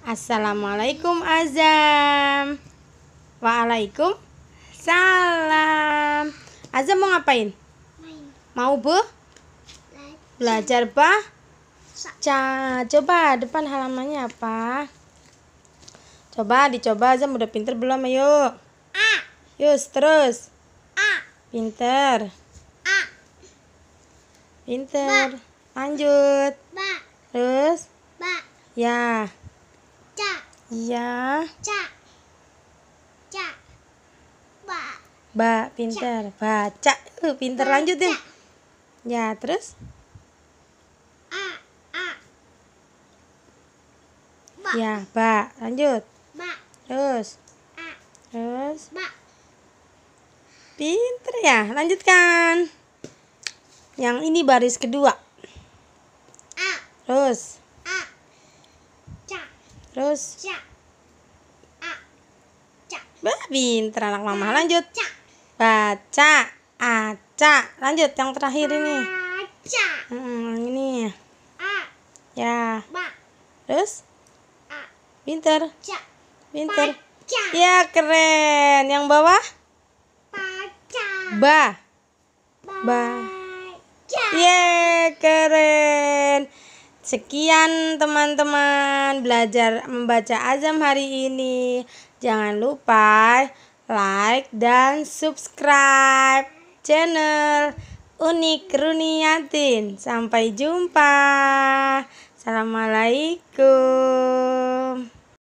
Assalamualaikum Azam. Waalaikum salam. Azam mau ngapain? Main. Mau bu? Belajar bah? Ca coba depan halamannya apa? Coba dicoba Azam udah pinter belum ayo? A. Yus terus. Pinter. Pinter. Lanjut. Terus? Ba. Ya. Iya. Ca. Ca. Ba. Ba, pinter. Baca. Lu uh, pinter lanjut lanjutin. Ya, terus? A, a. Ba. Ya, ba. Lanjut. Ba. Terus. A. Terus. Ba. Pinter ya. Lanjutkan. Yang ini baris kedua. A. Terus. A. Ca. Terus. Ca. Bah, pinter anak mama. Lanjut. Baca. Aca. Lanjut yang terakhir ini. Aca. Hmm, ini. A. Ya. Ba. Terus? A. Pinter. Ca. Pinter. Baca. Ya, keren. Yang bawah? Baca. Ba. Ba. Baca. Yeay, keren. Sekian teman-teman belajar membaca azam hari ini. Jangan lupa like dan subscribe channel Unik Runiatin. Sampai jumpa. Assalamualaikum.